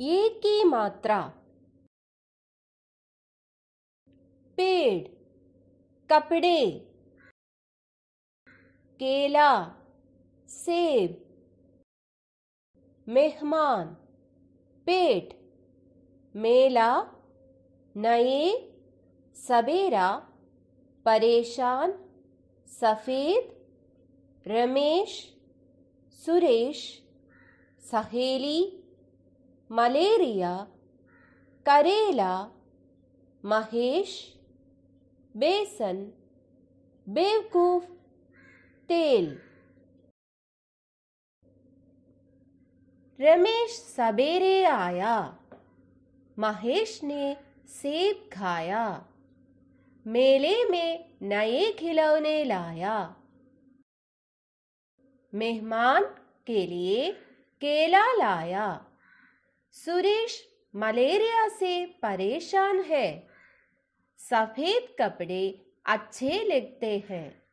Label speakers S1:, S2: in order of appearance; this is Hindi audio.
S1: ये की मात्रा
S2: पेड़ कपड़े केला सेब मेहमान पेट मेला नए सवेरा परेशान सफेद रमेश सुरेश सहेली मलेरिया करेला महेश बेसन बेवकूफ तेल रमेश सवेरे आया महेश ने सेब खाया मेले में नए खिलौने लाया मेहमान के लिए केला लाया सुरेश मलेरिया से परेशान है सफेद कपड़े अच्छे लगते हैं